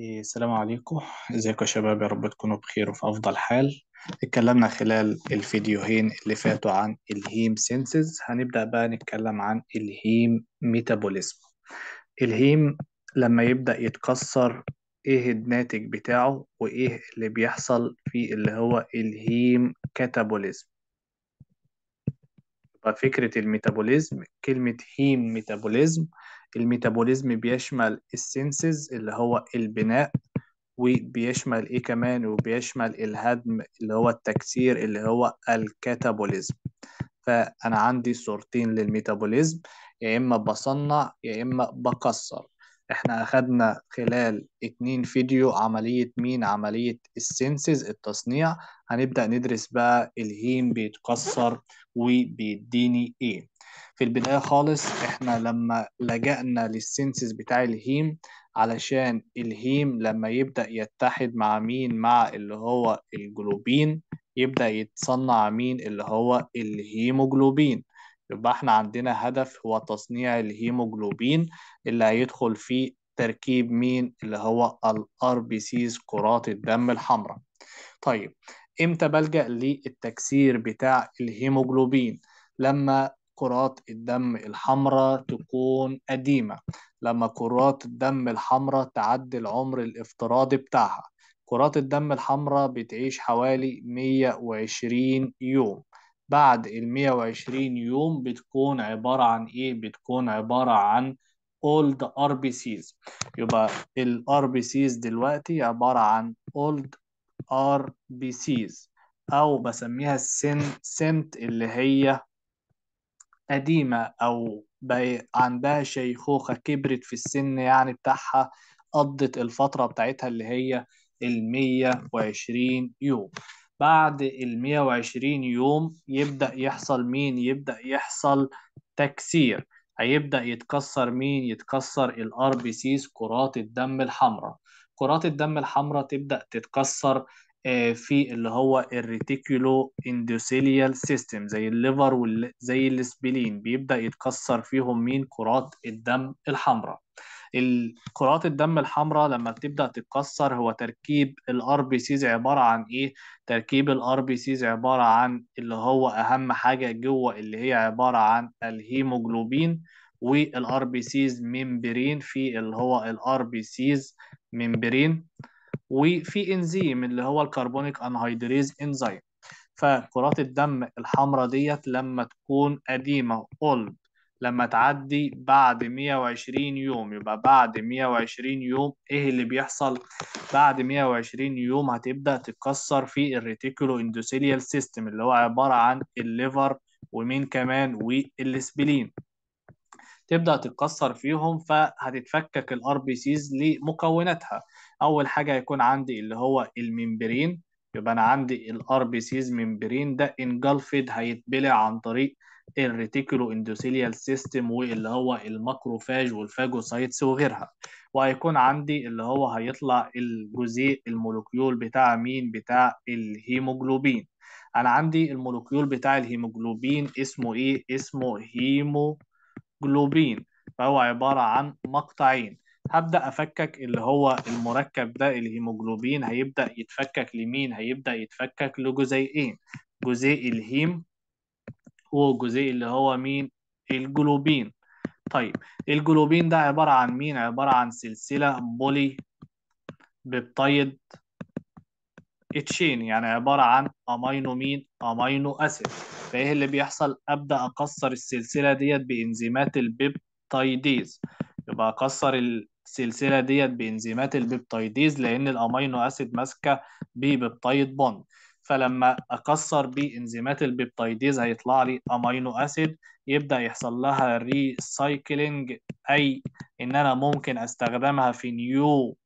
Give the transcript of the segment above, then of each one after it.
السلام عليكم ازيكم يا شباب يا رب تكونوا بخير وفي افضل حال اتكلمنا خلال الفيديوهين اللي فاتوا عن الهيم سينسز هنبدأ بقى نتكلم عن الهيم ميتابوليزم الهيم لما يبدأ يتكسر ايه الناتج بتاعه وايه اللي بيحصل في اللي هو الهيم كاتابوليزم فكرة الميتابوليزم كلمة هيم ميتابوليزم الميتابوليزم بيشمل السنسز اللي هو البناء وبيشمل ايه كمان وبيشمل الهدم اللي هو التكسير اللي هو الكاتابوليزم فانا عندي صورتين للميتابوليزم يا اما بصنع يا اما بكسر احنا اخدنا خلال اتنين فيديو عملية مين عملية السنسز التصنيع هنبدأ ندرس بقى الهيم بيتكسر وبيديني ايه في البداية خالص احنا لما لجأنا للسنسز بتاع الهيم علشان الهيم لما يبدأ يتحد مع مين مع اللي هو الجلوبين يبدأ يتصنع مين اللي هو الهيموجلوبين يبقى احنا عندنا هدف هو تصنيع الهيموجلوبين اللي هيدخل في تركيب مين اللي هو الار بي سيز كرات الدم الحمراء طيب امتى بلجأ للتكسير بتاع الهيموجلوبين لما كرات الدم الحمراء تكون قديمة لما كرات الدم الحمراء تعدي العمر الافتراضي بتاعها كرات الدم الحمراء بتعيش حوالي 120 يوم بعد ال 120 يوم بتكون عبارة عن إيه؟ بتكون عبارة عن old RBCs يبقى ال RBCs دلوقتي عبارة عن old RBCs أو بسميها السن سنت اللي هي قديمة أو عندها شيخوخة كبرت في السن يعني بتاعها قضت الفترة بتاعتها اللي هي ال 120 يوم بعد ال 120 يوم يبدأ يحصل مين يبدأ يحصل تكسير هيبدأ يتكسر مين يتكسر الار بي سيز كرات الدم الحمراء كرات الدم الحمراء تبدأ تتكسر آه، في اللي هو الريتيكولو اندوثيليال سيستم زي الليفر وزي السبلين بيبدأ يتكسر فيهم مين كرات الدم الحمراء الكرات الدم الحمراء لما بتبدا تتكسر هو تركيب الار بي سيز عباره عن ايه تركيب الار بي سيز عباره عن اللي هو اهم حاجه جوه اللي هي عباره عن الهيموجلوبين والار بي سيز ميمبرين في اللي هو الار بي سيز ميمبرين وفي انزيم اللي هو الكربونيك انهيدريز انزيم فكرات الدم الحمراء ديت لما تكون قديمة اولد لما تعدي بعد 120 يوم يبقى بعد 120 يوم ايه اللي بيحصل بعد 120 يوم هتبدأ تتكسر في الريتيكولو اندوثيليال سيستم اللي هو عبارة عن الليفر ومين كمان والسبلين تبدا تتكسر فيهم فهتتفكك الار بي سيز لمكوناتها اول حاجه هيكون عندي اللي هو الممبرين يبقى انا عندي الار بي سيز ممبرين ده انجلفد هيتبلع عن طريق الريتيكولو اندوثيليال سيستم واللي هو الماكروفاج والفاجوسايتس وغيرها وهيكون عندي اللي هو هيطلع الجزيء المولوكيول بتاع مين بتاع الهيموجلوبين انا عندي المولوكيول بتاع الهيموجلوبين اسمه ايه اسمه هيموجلوبين فهو عبارة عن مقطعين هبدأ أفكك اللي هو المركب ده الهيموجلوبين هيبدأ يتفكك لمين؟ هيبدأ يتفكك لجزيئين جزيء الهيم هو الجزيء اللي هو مين الجلوبين طيب الجلوبين ده عبارة عن مين عبارة عن سلسلة بولي بيبتايد تشين يعني عبارة عن أمينو مين أمينو أسيد فإيه اللي بيحصل أبدأ أكسر السلسلة ديت بإنزيمات البيبتايديز يبقى أكسر السلسلة ديت بإنزيمات البيبتايديز لأن الأمينو أسيد ماسكة ببيبتايد بوند فلما اكسر بيه انزيمات البيبتايديز هيطلع لي امينو اسيد يبدا يحصل لها ريسايكلينج اي ان انا ممكن استخدمها في نيو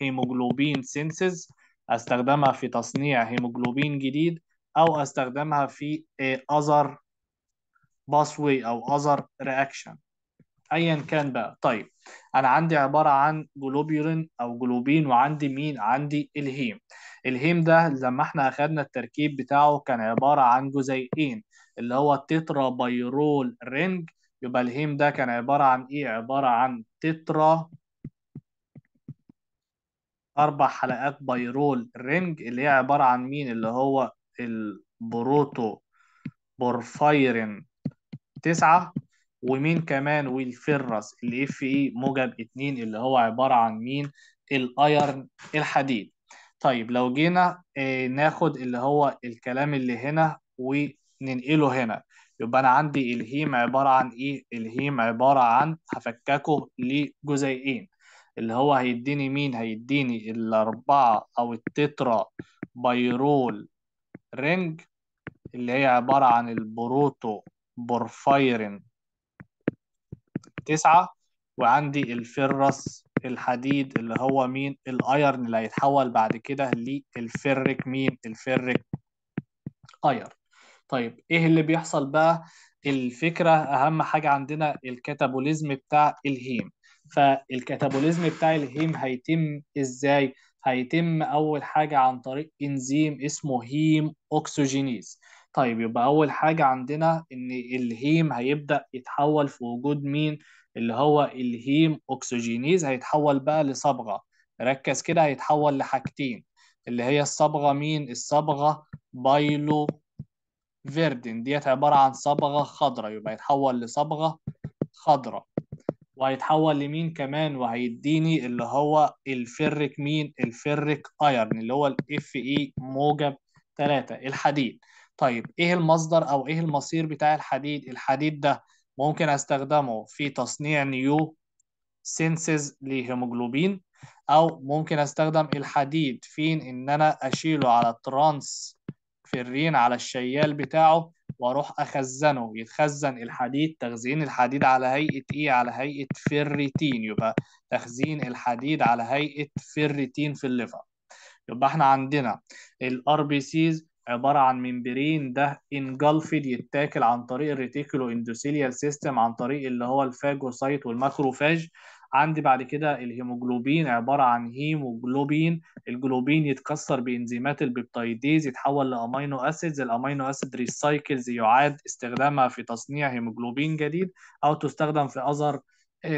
هيموجلوبين سينسز استخدمها في تصنيع هيموجلوبين جديد او استخدمها في اذر باسوي او اذر رياكشن ايا كان بقى طيب انا عندي عباره عن جلوبيرين او جلوبين وعندي مين عندي الهيم الهيم ده لما احنا اخدنا التركيب بتاعه كان عباره عن جزيئين اللي هو تترا بايرول رينج يبقى الهيم ده كان عباره عن ايه عباره عن تترا اربع حلقات بايرول رينج اللي هي عباره عن مين اللي هو البروتو بورفايرين تسعة ومين كمان والفرس اللي في اي موجب 2 اللي هو عباره عن مين الايرن الحديد طيب لو جينا آه، ناخد اللي هو الكلام اللي هنا وننقله هنا يبقى انا عندي الهيم عباره عن ايه الهيم عباره عن هفككه لجزيئين اللي هو هيديني مين هيديني الاربعه او التترا بيرول رينج اللي هي عباره عن البروتو بورفايرين تسعة وعندي الفرس الحديد اللي هو مين الايرن اللي هيتحول بعد كده للفرك مين الفرك ايرن طيب ايه اللي بيحصل بقى الفكرة اهم حاجة عندنا الكاتابوليزم بتاع الهيم فالكاتابوليزم بتاع الهيم هيتم ازاي هيتم اول حاجة عن طريق انزيم اسمه هيم اوكسجينيز طيب يبقى أول حاجة عندنا إن الهيم هيبدأ يتحول في وجود مين اللي هو الهيم أكسجينيز هيتحول بقى لصبغة ركز كده هيتحول لحاجتين اللي هي الصبغة مين الصبغة بايلو فيردن ديت عبارة عن صبغة خضراء يبقى يتحول لصبغة خضراء وهيتحول لمين كمان وهيديني اللي هو الفرك مين الفرك ايرن اللي هو الاف اي موجب 3 الحديد طيب ايه المصدر او ايه المصير بتاع الحديد الحديد ده ممكن استخدمه في تصنيع نيو سينسز لهيموجلوبين او ممكن استخدم الحديد فين ان انا اشيله على الترانس فيرين على الشيال بتاعه واروح اخزنه يتخزن الحديد تخزين الحديد على هيئه ايه على هيئه فيريتين يبقى تخزين الحديد على هيئه فيريتين في الليفر يبقى احنا عندنا الار بي سيز عبارة عن ممبرين ده انجلفد يتاكل عن طريق الريتيكولو اندوسيليال سيستم عن طريق اللي هو الفاجوسايت والماكروفاج عندي بعد كده الهيموجلوبين عبارة عن هيموجلوبين الجلوبين يتكسر بإنزيمات البيبتايديز يتحول لأمينو أسيدز الأمينو أسيد ريسايكلز يعاد استخدامها في تصنيع هيموجلوبين جديد أو تستخدم في أذر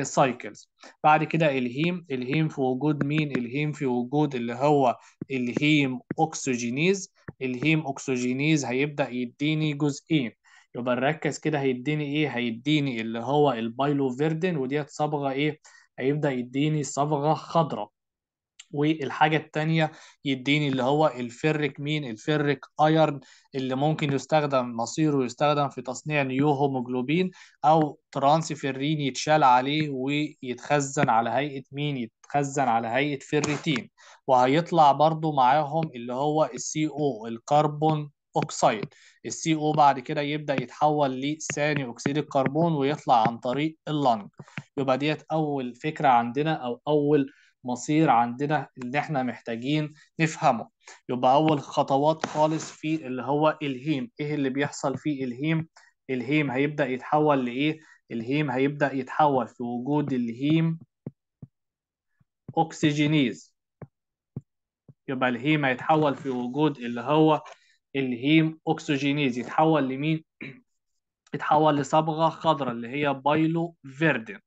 سايكلز آه، بعد كده الهيم الهيم في وجود مين الهيم في وجود اللي هو الهيم اوكسجينيز الهيم اوكسجينيز هيبدا يديني جزئين يبقى نركز كده هيديني ايه هيديني اللي هو البايلوفيردين وديت صبغه ايه هيبدا يديني صبغه خضراء والحاجه الثانيه يديني اللي هو الفرك مين الفرك ايرن اللي ممكن يستخدم مصيره يستخدم في تصنيع نيو هوموجلوبين او ترانسفيرين يتشال عليه ويتخزن على هيئه مين يتخزن على هيئه فيريتين وهيطلع برضو معاهم اللي هو السي او الكربون اوكسيد السي او بعد كده يبدا يتحول لثاني اكسيد الكربون ويطلع عن طريق اللنج يبقى ديت اول فكره عندنا او اول مصير عندنا اللي احنا محتاجين نفهمه يبقى اول خطوات خالص في اللي هو الهيم ايه اللي بيحصل في الهيم الهيم هيبدا يتحول لايه الهيم هيبدا يتحول في وجود الهيم اوكسجينيز يبقى الهيم هيتحول في وجود اللي هو الهيم اوكسجينيز يتحول لمين يتحول لصبغه خضراء اللي هي بايلو فيردين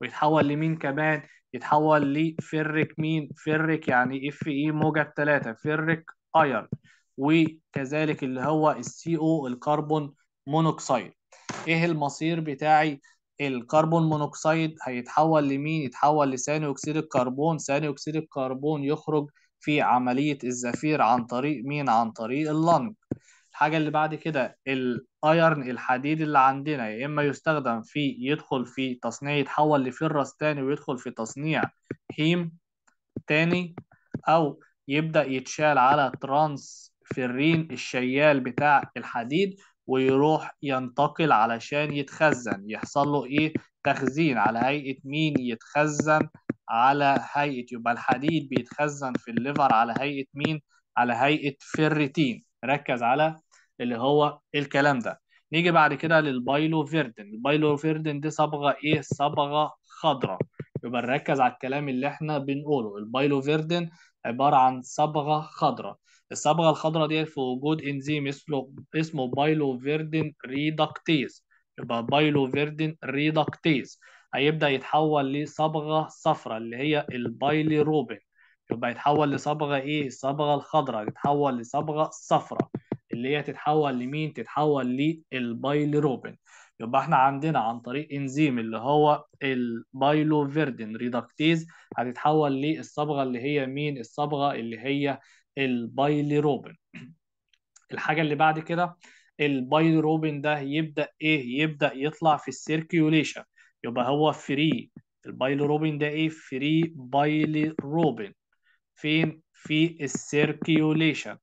ويتحول لمين كمان يتحول لفرك مين فرك يعني اف اي موجب ثلاثة فرك اير وكذلك اللي هو السي او الكربون مونوكسيد ايه المصير بتاعي الكربون مونوكسيد هيتحول لمين يتحول لثاني اكسيد الكربون ثاني اكسيد الكربون يخرج في عملية الزفير عن طريق مين عن طريق اللنج الحاجة اللي بعد كده الايرن الحديد اللي عندنا يا اما يستخدم في يدخل في تصنيع يتحول لفيرس تاني ويدخل في تصنيع هيم تاني او يبدأ يتشال على فيرين الشيال بتاع الحديد ويروح ينتقل علشان يتخزن يحصل له ايه تخزين على هيئة مين يتخزن على هيئة يبقى الحديد بيتخزن في الليفر على هيئة مين على هيئة فيرتين ركز على اللي هو الكلام ده نيجي بعد كده البايلو فيردن دي صبغه ايه صبغه خضراء يبقى نركز على الكلام اللي احنا بنقوله فيردن عباره عن صبغه خضراء الصبغه الخضراء دي في وجود انزيم اسمه اسمه فيردن ريدكتيز يبقى فيردن ريدكتيز هيبدا يتحول لصبغه صفراء اللي هي روبين يبقى يتحول لصبغه ايه الصبغه الخضراء يتحول لصبغه صفراء اللي هي تتحول لمين تتحول للبايلروبين يبقى احنا عندنا عن طريق انزيم اللي هو البايلوفيردين ريدكتيز هتتحول للصبغه اللي هي مين الصبغه اللي هي البايلروبين الحاجه اللي بعد كده البايلروبين ده يبدا ايه يبدا يطلع في السيركيوليشن يبقى هو فري البايلروبين ده ايه فري بايلروبين فين في السيركيوليشن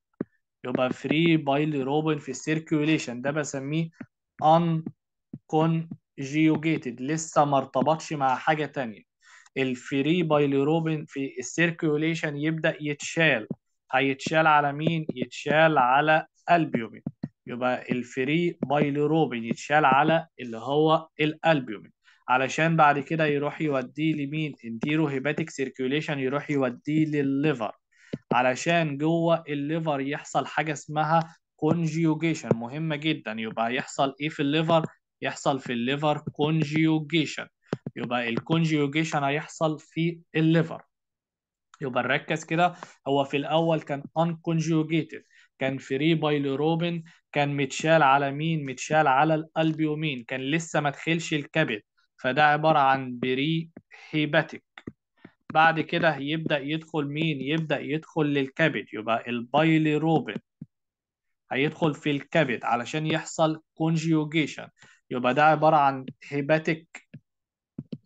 يبقى فري بايلي روبن في السيركيوليشن ده بسميه ان جيوجيتد لسه ما ارتبطش مع حاجه تانية الفري بايليروبين في السيركيوليشن يبدا يتشال هيتشال على مين يتشال على البيومين يبقى الفري بايليروبين يتشال على اللي هو الالبيومين علشان بعد كده يروح يوديه لمين اديله هيباتيك سيركيوليشن يروح يوديه للليفر علشان جوه الليفر يحصل حاجه اسمها كونجيوجيشن مهمه جدا يبقى يحصل ايه في الليفر يحصل في الليفر كونجيوجيشن يبقى الكونجيوجيشن هيحصل في الليفر يبقى نركز كده هو في الاول كان unconjugated كان فري بايلروبين كان متشال على مين متشال على الالبيومين كان لسه ما دخلش الكبد فده عباره عن بري هيباتيك بعد كده هيبدأ يدخل مين؟ يبدأ يدخل للكبد يبقى البايليروبين هيدخل في الكبد علشان يحصل كونجيوجيشن يبقى ده عبارة عن هيباتيك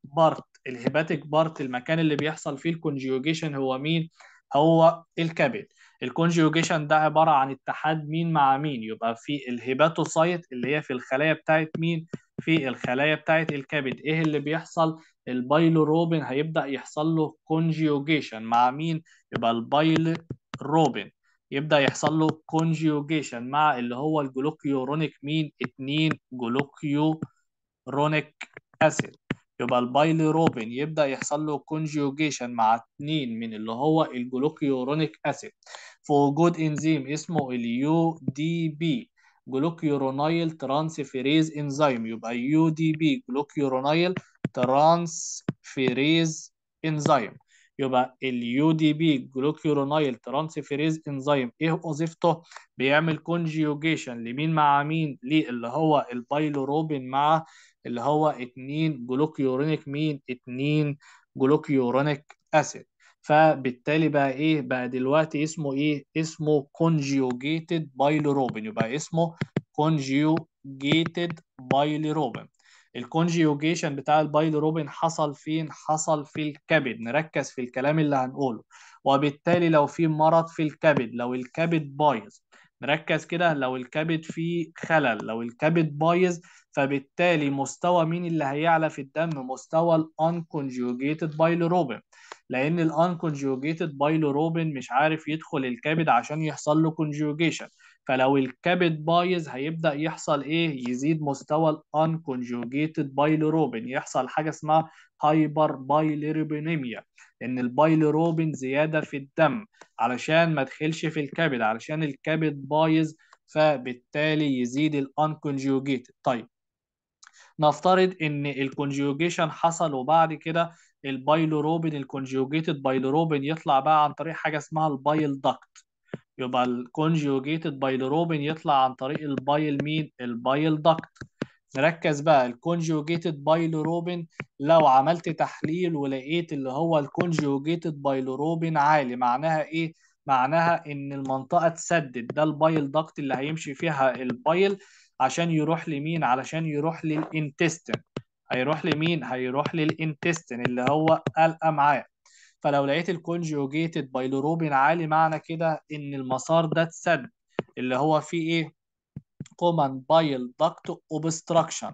بارت الهيباتيك بارت المكان اللي بيحصل فيه الكونجيوجيشن هو مين؟ هو الكبد الكونجيوجيشن ده عبارة عن اتحاد مين مع مين يبقى في الهيباتوسايت اللي هي في الخلايا بتاعت مين في الخلايا بتاعت الكبد ايه اللي بيحصل البايلوروبين هيبدأ يحصل له كونجيوجيشن مع مين؟ يبقى البايلوروبين يبدأ يحصل له كونجيوجيشن مع اللي هو الجلوكيورونيك مين؟ 2 جلوكيورونيك اسيد يبقى البايليروبين يبدا يحصل له كونجيوجيشن مع اتنين من اللي هو الجلوكيورونيك اسيد في وجود انزيم اسمه اليو دي بي جلوكيورونايل ترانسفيريز انزيم يبقى يو دي بي جلوكيورونايل ترانسفيريز انزيم يبقى اليو دي بي جلوكيورونايل ترانسفيريز انزيم ايه وظيفته؟ بيعمل كونجيوجيشن لمين مع مين؟ ليه اللي هو البايلوروبين مع اللي هو 2 جلوكيورونيك مين؟ 2 جلوكيورونيك اسيد فبالتالي بقى ايه؟ بقى دلوقتي اسمه ايه؟ اسمه كونجيوجيتد بايلوروبين يبقى اسمه كونجيوجيتد بايلوروبين الكونجيوجيشن بتاع البايلوروبين حصل فين حصل في الكبد نركز في الكلام اللي هنقوله وبالتالي لو في مرض في الكبد لو الكبد بايظ نركز كده لو الكبد فيه خلل لو الكبد بايظ فبالتالي مستوى مين اللي هيعلى في الدم مستوى الانكونجيوجيتد بايلوروبين لان الانكونجيوجيتد بايلوروبين مش عارف يدخل الكبد عشان يحصل له كونجيوجيشن فلو الكبد بايظ هيبدا يحصل ايه يزيد مستوى الان كونجوجيتد بايلروبين يحصل حاجه اسمها هايبر بايلروبينيميا ان البايلروبين زياده في الدم علشان ما تدخلش في الكبد علشان الكبد بايظ فبالتالي يزيد الان كونجوجيتد طيب نفترض ان الكونجوجيشن حصل وبعد كده البايلوروبين الكونجوجيتد بايلوروبين يطلع بقى عن طريق حاجه اسمها البايل داكت يبقى الكونجيوجيتد بايلروبين يطلع عن طريق البايل مين البايل دكت نركز بقى الكونجيوجيتد بايلروبين لو عملت تحليل ولقيت اللي هو الكونجيوجيتد بايلروبين عالي معناها ايه معناها ان المنطقه اتسدت ده البايل دكت اللي هيمشي فيها البايل عشان يروح لمين علشان يروح للانتستين هيروح لمين هيروح للانتستين اللي هو الامعاء فلو لقيت الكونجوجيتد بايلوروبين عالي معنى كده ان المسار ده اتسد اللي هو فيه ايه كومان بايل داكت اوبستراكشن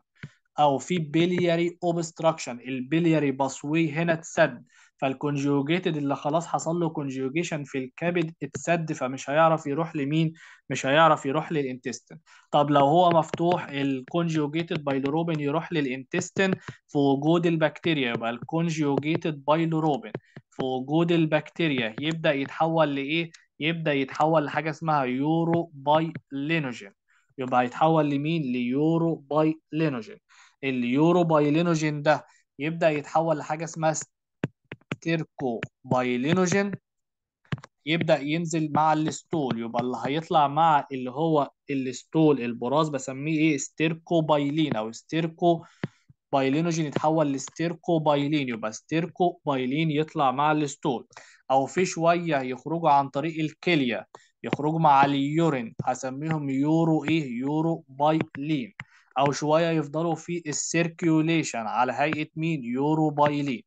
او في بيلياري اوبستراكشن البيلياري باسوي هنا اتسد فالكونجوجيتد اللي خلاص حصل له كونجوجيشن في الكبد اتسد فمش هيعرف يروح لمين مش هيعرف يروح للانتستين طب لو هو مفتوح الكونجوجيتد بايلوروبين يروح للانتستين في وجود البكتيريا يبقى الكونجوجيتد بايلوروبين في وجود البكتيريا يبدا يتحول لايه يبدا يتحول لحاجه اسمها يورو باي لينوجين يبقى هيتحول لمين ليورو باي لينوجين اليورو باي لينوجين ده يبدا يتحول لحاجه اسمها التيركوبايلينوجين يبدأ ينزل مع الاستول يبقى اللي هيطلع مع اللي هو الاستول البراز بسميه ايه استيركوبايلين او ستيركو بايلينوجين يتحول بايلين يبقى بايلين يطلع مع الاستول او في شويه يخرجوا عن طريق الكليه يخرجوا مع اليورين هسميهم يورو ايه يورو بايلين او شويه يفضلوا في السيركيوليشن على هيئه مين يورو بايلين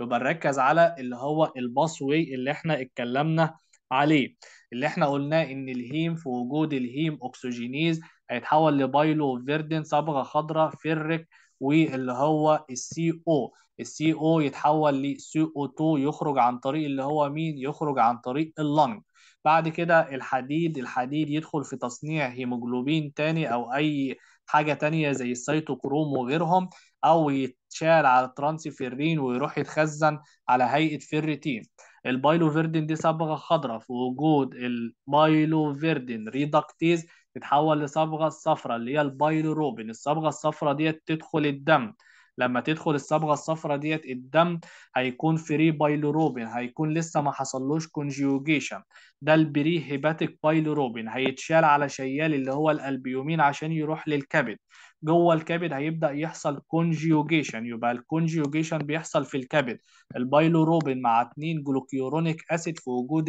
يبقى نركز على اللي هو الباس واي اللي احنا اتكلمنا عليه اللي احنا قلناه ان الهيم في وجود الهيم اوكسجينيز هيتحول لبايلو فيردين صبغه خضراء فيرك واللي هو السي او السي او يتحول لسي او 2 يخرج عن طريق اللي هو مين يخرج عن طريق اللنج بعد كده الحديد الحديد يدخل في تصنيع هيموجلوبين تاني او اي حاجه تانية زي السيتوكروم وغيرهم او يتشال على ترانسفيرين ويروح يتخزن على هيئه فيرتين البايلوفيردين دي صبغه خضراء في وجود البايلوفيردين ريدكتيز تتحول لصبغه صفراء اللي هي البايلوروبين الصبغه الصفراء ديت تدخل الدم لما تدخل الصبغه الصفراء ديت الدم هيكون فري بايلوروبين هيكون لسه ما حصلوش كونجيوجيشن ده البري هيباتيك بايلوروبين هيتشال على شيال اللي هو الالبيومين عشان يروح للكبد جوه الكبد هيبدا يحصل كونجيوجيشن يبقى الكونجيوجيشن بيحصل في الكبد البايلوروبين مع 2 جلوكيورونيك اسيد في وجود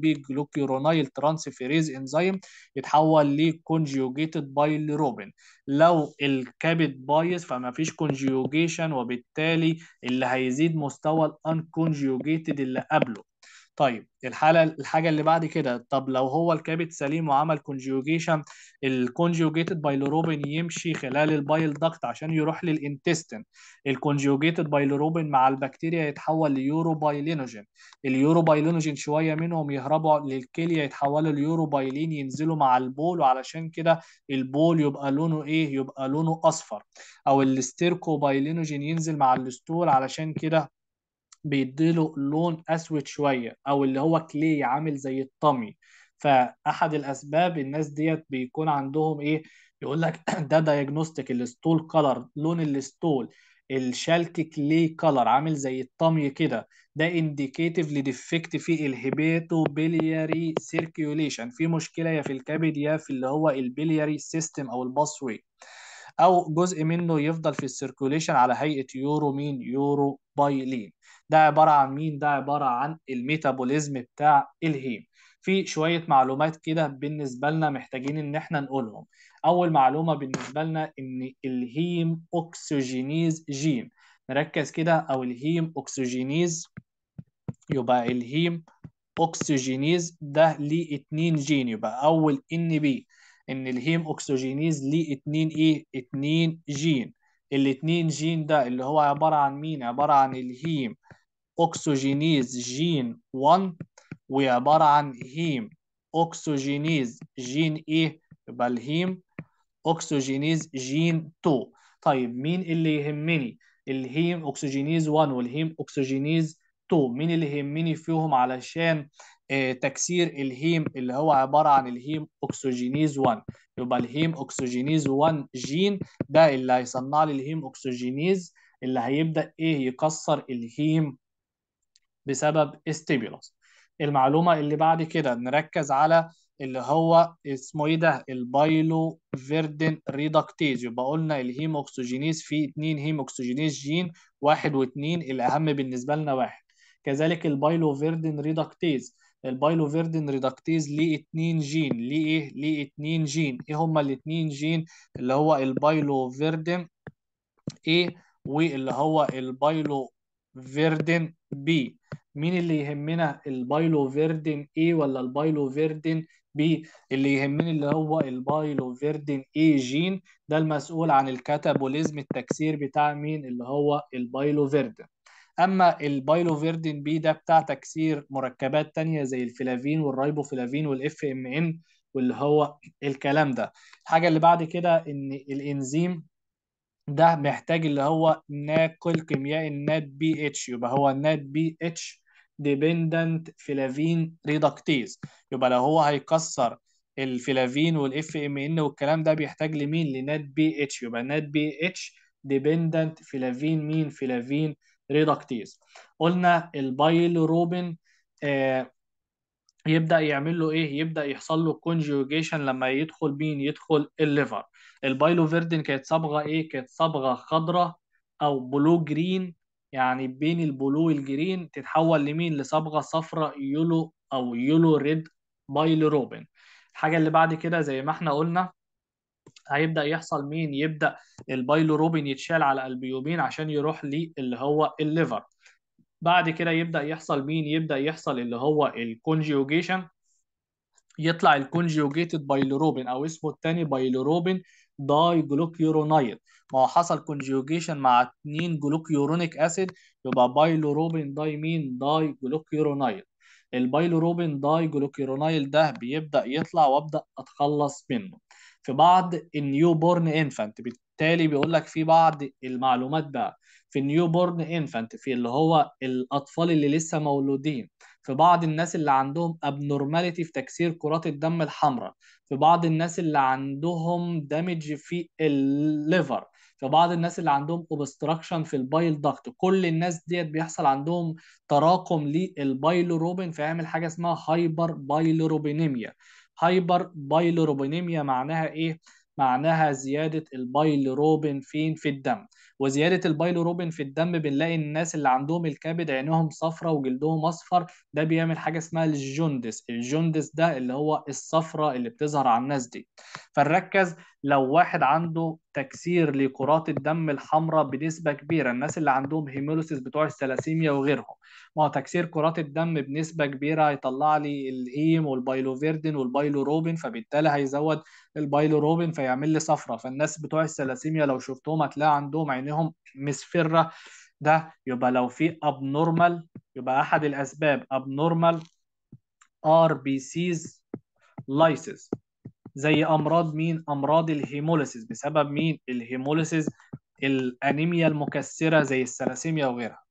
بي جلوكيورونايل ترانسفيريز انزيم يتحول لكونجيوجيتد بايلوروبين لو الكبد بايظ فما فيش كونجيوجيشن وبالتالي اللي هيزيد مستوى الانكونجيوجيتد اللي قبله طيب الحاله الحاجه اللي بعد كده طب لو هو الكبد سليم وعمل كونجيوجيشن الكونجيوجيتد بايلوروبين يمشي خلال البايل داكت عشان يروح للانتستين الكونجيوجيتد بايلوروبين مع البكتيريا يتحول ليوروبايلينوجين اليوروبايلينوجين شويه منهم يهربوا للكليه يتحولوا ليوروبايلين ينزلوا مع البول وعلشان كده البول يبقى لونه ايه يبقى لونه اصفر او الاستيركوبايلينوجين ينزل مع الستول علشان كده بيديله لون اسود شويه او اللي هو كلي عامل زي الطمي فاحد الاسباب الناس ديت بيكون عندهم ايه يقول لك ده دايجنوستيك الستول كلر لون الستول الشالك كلي كلر عامل زي الطمي كده ده انديكيتيف لديفكت في الهيباتو بيلياري سيركيوليشن في مشكله يا في الكبد يا في اللي هو البيلياري سيستم او الباسوي او جزء منه يفضل في السيركوليشن على هيئه يورو مين يورو بايلين ده عباره عن مين ده عباره عن الميتابوليزم بتاع الهيم في شويه معلومات كده بالنسبه لنا محتاجين ان احنا نقولهم اول معلومه بالنسبه لنا ان الهيم اوكسجينيز جين نركز كده او الهيم اوكسجينيز يبقى الهيم اوكسجينيز ده ليه اتنين جين يبقى اول ان بي ان الهيم اوكسجينيز ليه اتنين ايه اتنين جين الاتنين جين ده اللي هو عبارة عن مين عبارة عن الهيم اوكسجينيز جين 1 وعباره عن هيم اوكسجينيز جين ايه يبقى الهيم اوكسجينيز جين 2 طيب مين اللي يهمني الهيم اوكسجينيز 1 والهيم اوكسجينيز 2 مين اللي يهمني فيهم علشان آه، تكسير الهيم اللي هو عباره عن الهيم اوكسجينيز 1 يبقى الهيم اوكسجينيز 1 جين ده اللي هيصنع لي الهيم اوكسجينيز اللي هيبدا ايه يكسر الهيم بسبب ستيمولوس المعلومه اللي بعد كده نركز على اللي هو اسمه ايه ده البايلو فيردن ريدكتيز يبقى قلنا الهيموكسوجينيز في اتنين هيموكسوجينيز جين واحد واتنين الاهم بالنسبه لنا واحد كذلك البايلو فيردن ريدكتيز البايلو فيردن ريدكتيز ليه اتنين جين ليه ايه ليه اتنين جين ايه هما الاتنين جين اللي هو البايلو فيردن ايه واللي هو البايلو فيردن بي مين اللي يهمنا البايلو فيردن اي ولا البايلو فيردن بي اللي يهمني اللي هو البايلو فيردن اي جين ده المسؤول عن الكاتابوليزم التكسير بتاع مين اللي هو البايلو فيردن اما البايلو فيردن بي ده بتاع تكسير مركبات تانية زي الفلافين والرايبوفلافين والاف ام ان واللي هو الكلام ده الحاجه اللي بعد كده ان الانزيم ده محتاج اللي هو ناقل كيميائي النات بي اتش يبقى هو النات بي اتش ديبندنت فلافين ريدكتيز يبقى لو هو هيكسر الفلافين والاف ام ان والكلام ده بيحتاج لمين لنات بي اتش يبقى نات بي اتش ديبندنت فلافين مين فلافين ريدكتيز قلنا البايل آه يبدا يعمل له ايه يبدا يحصل له كونجوجيشن لما يدخل مين يدخل الليفر البايلوفيردين كانت صبغه ايه كانت صبغه خضراء او بلو جرين يعني بين البلو والجرين تتحول لمين لصبغه صفراء يولو او يولو ريد بايلروبين الحاجه اللي بعد كده زي ما احنا قلنا هيبدا يحصل مين يبدا البايلوروبين يتشال على الالبيومين عشان يروح للي هو الليفر بعد كده يبدا يحصل مين يبدا يحصل اللي هو الكونجيوجيشن يطلع الكونجيوجيتد بايلوروبين او اسمه الثاني بايلوروبين داي جلوكيورونايد ما هو حصل كونجيوجيشن مع اتنين جلوكيورونيك اسيد يبقى بايلوروبين داي مين داي جلوكيورونايد البايلوروبين داي جلوكيرونايل ده بيبدا يطلع وابدا اتخلص منه في بعض النيو بورن انفانت فبالتالي بيقول لك في بعض المعلومات بقى في النيو بورن انفانت في اللي هو الاطفال اللي لسه مولودين في بعض الناس اللي عندهم ابنورماليتي في تكسير كرات الدم الحمراء في بعض الناس اللي عندهم دامج في الليفر في بعض الناس اللي عندهم اوبستراكشن في البايل ضغط كل الناس ديت بيحصل عندهم تراكم للبايلوروبين فيعمل حاجه اسمها هايبر بايلوروبينيميا هايبر بايلوروبينيميا معناها ايه معناها زيادة فين في الدم وزيادة البايلروبين في الدم بنلاقي الناس اللي عندهم الكبد عينهم صفرة وجلدهم أصفر ده بيعمل حاجة اسمها الجوندس الجوندس ده اللي هو الصفرة اللي بتظهر على الناس دي فنركز لو واحد عنده تكسير لكرات الدم الحمراء بنسبة كبيرة الناس اللي عندهم هيموليسيس بتوع الثلاسيميا وغيرهم ما هو تكسير كرات الدم بنسبة كبيرة هيطلع لي الهيم والبايلوفيردين والبايلوروبين فبالتالي هيزود البايلوروبين فيعمل لي صفرة فالناس بتوع الثلاسيميا لو شفتهم هتلاقي عندهم عينيهم مسفره ده يبقى لو في ابنورمال يبقى احد الاسباب ار بي سيز لايسيس زي امراض مين امراض الهيموليسيس بسبب مين الهيموليسيس الانيميا المكسره زي الثلاسيميا وغيرها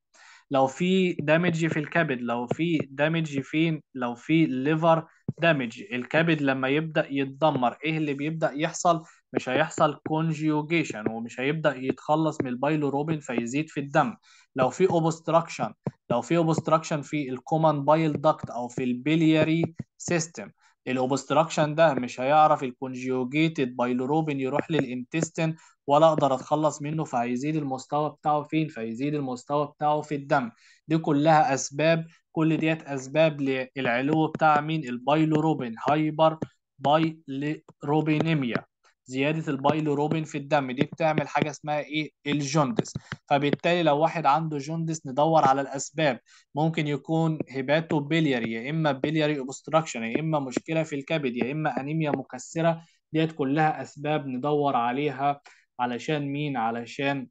لو في دامج في الكبد لو في دامج فين لو في ليفر دامج الكبد لما يبدا يتدمر ايه اللي بيبدا يحصل مش هيحصل كونجيوجيشن ومش هيبدا يتخلص من البايلوروبين فيزيد في الدم لو في اوبستراكشن لو في اوبستراكشن في الكومن بايل داكت او في البلياري سيستم الاوبستراكشن ده مش هيعرف الكونجيوجيتد بايلوروبين يروح للانتستين ولا اقدر اتخلص منه فهيزيد المستوى بتاعه فين فيزيد المستوى بتاعه في الدم دي كلها اسباب كل ديت اسباب للعلو بتاع مين البايلوروبين هايبر بايلوروبينيميا زياده البايلوروبين في الدم دي بتعمل حاجه اسمها ايه الجوندس فبالتالي لو واحد عنده جوندس ندور على الاسباب ممكن يكون هباتو بيلياري يا اما بيلياري اوبستراكشن يا اما مشكله في الكبد يا اما انيميا مكسره ديت كلها اسباب ندور عليها علشان مين علشان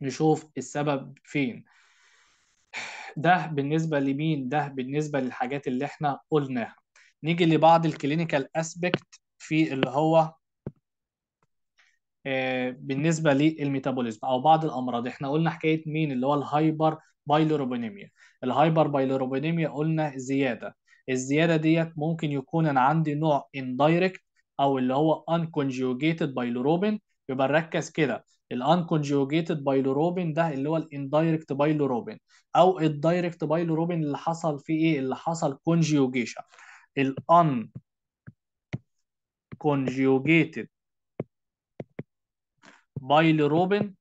نشوف السبب فين ده بالنسبه لمين ده بالنسبه للحاجات اللي احنا قلناها نيجي لبعض الكلينيكال اسبكت في اللي هو آه، بالنسبه للميتابوليزم او بعض الامراض احنا قلنا حكايه مين اللي هو الهايبر بايلوروبينيميا الهايبر بايلوروبينيميا قلنا زياده الزياده ديت ممكن يكون انا عندي نوع اندايركت او اللي هو unconjugated بايلوروبين يبقى نركز كده الانكونجوجيتد بايلوروبين ده اللي هو الاندايركت بايلوروبين او الدايركت بايلوروبين اللي حصل فيه ايه اللي حصل كونجيوجيشن الان كونجيوجيتد بايلروبين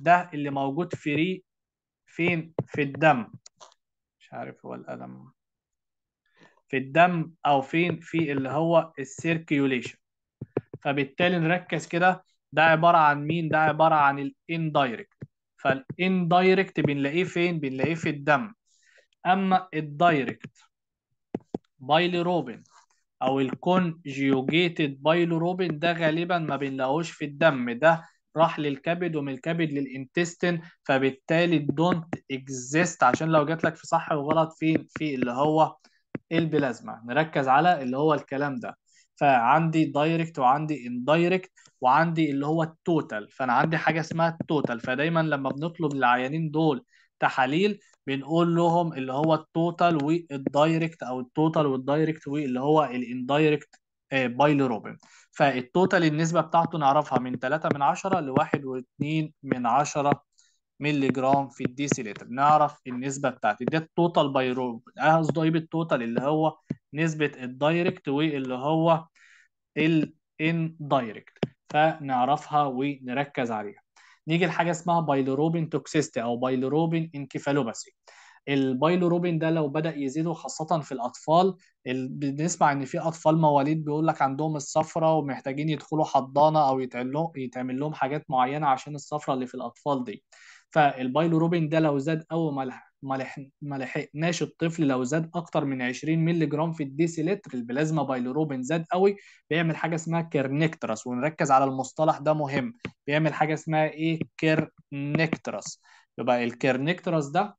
ده اللي موجود فري فين في الدم مش عارف هو القلم في الدم او فين في اللي هو السيركيوليشن فبالتالي نركز كده ده عباره عن مين ده عباره عن الاندايركت فالاندايركت بنلاقيه فين بنلاقيه في الدم اما الدايركت بايلروبين او الكونجيوجيتد بايلروبين ده غالبا ما بنلاقوش في الدم ده راح للكبد ومن الكبد للانتستين فبالتالي دونت اكزيست عشان لو جات لك في صح وغلط في في اللي هو البلازما نركز على اللي هو الكلام ده فعندي دايركت وعندي اندايركت وعندي اللي هو التوتال فانا عندي حاجه اسمها التوتال فدايما لما بنطلب للعيانين دول تحاليل بنقول لهم اللي هو التوتال والدايركت او التوتال والدايركت واللي هو الاندايركت آه، بايلروبين فالتوتال النسبة بتاعته نعرفها من 3 من 10 ل 1.2 من 10 ملي جرام في الديسي لتر نعرف النسبة بتاعتي ده التوتال بايرو قصده ايه بالتوتال اللي هو نسبة الدايركت واللي هو الاندايركت فنعرفها ونركز عليها نيجي لحاجة اسمها بايلروبين توكسيستي أو بايلروبين انكفالوباسي البايلوروبين ده لو بدأ يزيد وخاصة في الأطفال بنسمع إن في أطفال مواليد بيقول لك عندهم الصفرة ومحتاجين يدخلوا حضانة أو يتعمل يتعمل لهم حاجات معينة عشان الصفرة اللي في الأطفال دي فالبايلوروبين ده لو زاد او ما ما لحقناش الطفل لو زاد اكتر من 20 مللي جرام في الديسي لتر البلازما بايلوروبين زاد قوي بيعمل حاجه اسمها كيرنكترس ونركز على المصطلح ده مهم بيعمل حاجه اسمها ايه كيرنكترس يبقى الكيرنكترس ده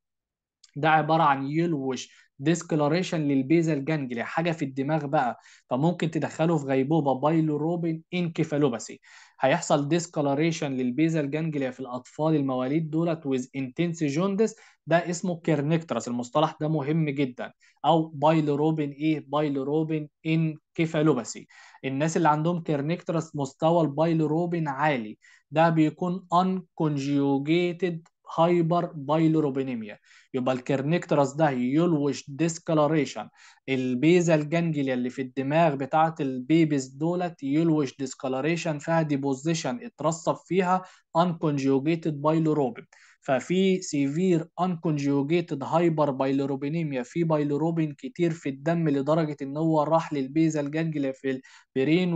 ده عباره عن يلوش ديسكلاريشن للبيزا جانجليا حاجه في الدماغ بقى فممكن تدخله في غيبوبه بايلوروبين انكيفالوباسي هيحصل ديسكلاريشن للبيزا جانجليا في الاطفال المواليد دولت ويز انتنس جوندس ده اسمه كيرنكتراس المصطلح ده مهم جدا او بايلوروبين ايه بايلوروبين انكيفالوباسي الناس اللي عندهم كيرنكتراس مستوى البايلوروبين عالي ده بيكون unconjugated هايبر بايلوروبينيميا يبقى الكرنكترس ده يلوش ديسكلاريشن البيزا جانجليا اللي في الدماغ بتاعه البيبيز دولت يلوش ديسكلاريشن فيها ديبوزيشن اترصب فيها انكونجوجيتد بايلوروبين ففي سيفير انكونجيوجيتد هايبر بايلروبينيميا في بايلروبين كتير في الدم لدرجه ان هو راح للبيزال جانجليا في البرين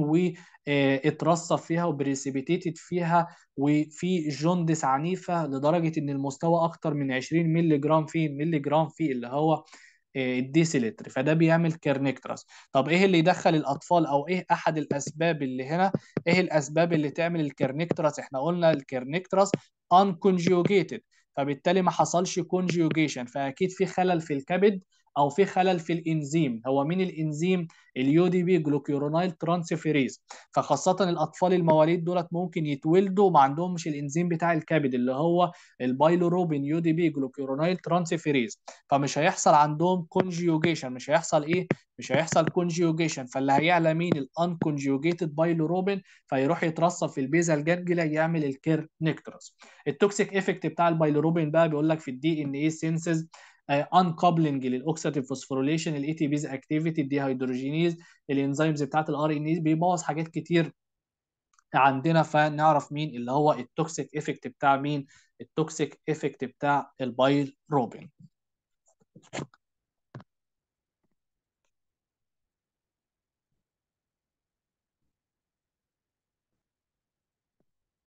واترصف آه، فيها وبريسبيتيتد فيها وفي جوندس عنيفه لدرجه ان المستوى اكتر من 20 مللي جرام في مللي جرام في اللي هو آه، الديسيلتر فده بيعمل كيرنيكترس طب ايه اللي يدخل الاطفال او ايه احد الاسباب اللي هنا ايه الاسباب اللي تعمل الكيرنيكترس احنا قلنا الكيرنيكترس unconjugated فبالتالي ما حصلش conjugation فاكيد في خلل في الكبد او في خلل في الانزيم هو مين الانزيم اليو دي بي جلوكيورونايل ترانسفيريز فخاصه الاطفال المواليد دولت ممكن يتولدوا ما عندهمش الانزيم بتاع الكبد اللي هو البايلوروبين يو دي بي جلوكيورونايل ترانسفيريز فمش هيحصل عندهم كونجيوجيشن مش هيحصل ايه مش هيحصل كونجيوجيشن فاللي هيعلى مين كونجيوجيتد بايلوروبين فيروح يترسب في البيزا جانجليا يعمل الكير نيكترس التوكسيك ايفكت بتاع البايلوروبين بقى بيقول لك في الدي ان اي سينسز انكابلنج للاوكسيديف فوسفوريليشن الاي تي بيز اكتيفيتي هيدروجينيز الانزيمز بتاعت الار ان ايز بيبوظ حاجات كتير عندنا فنعرف مين اللي هو التوكسيك ايفكت بتاع مين التوكسيك ايفكت بتاع البايل روبين